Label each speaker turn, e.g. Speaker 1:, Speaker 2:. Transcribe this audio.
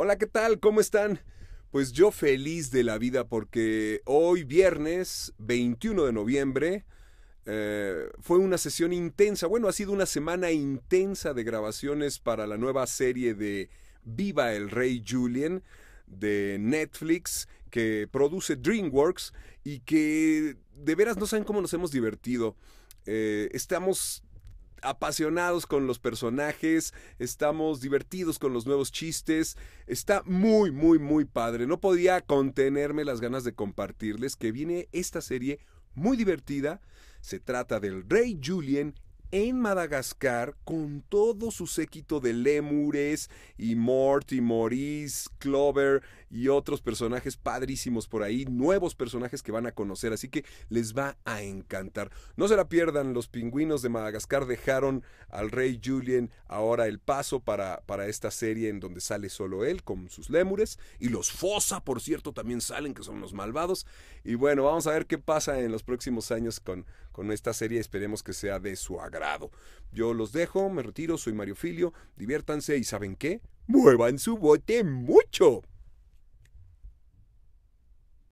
Speaker 1: Hola, ¿qué tal? ¿Cómo están? Pues yo feliz de la vida porque hoy viernes 21 de noviembre eh, fue una sesión intensa. Bueno, ha sido una semana intensa de grabaciones para la nueva serie de Viva el Rey Julien de Netflix que produce DreamWorks y que de veras no saben cómo nos hemos divertido. Eh, estamos apasionados con los personajes, estamos divertidos con los nuevos chistes. Está muy, muy, muy padre. No podía contenerme las ganas de compartirles que viene esta serie muy divertida. Se trata del Rey Julien en Madagascar con todo su séquito de lémures y Morty, Maurice, Clover y otros personajes padrísimos por ahí, nuevos personajes que van a conocer, así que les va a encantar. No se la pierdan, los pingüinos de Madagascar dejaron al rey Julien ahora el paso para, para esta serie en donde sale solo él con sus lémures y los Fosa, por cierto, también salen, que son los malvados. Y bueno, vamos a ver qué pasa en los próximos años con, con esta serie, esperemos que sea de su agrado. Yo los dejo, me retiro, soy Mario Filio, diviértanse y ¿saben qué? ¡Muevan su bote mucho!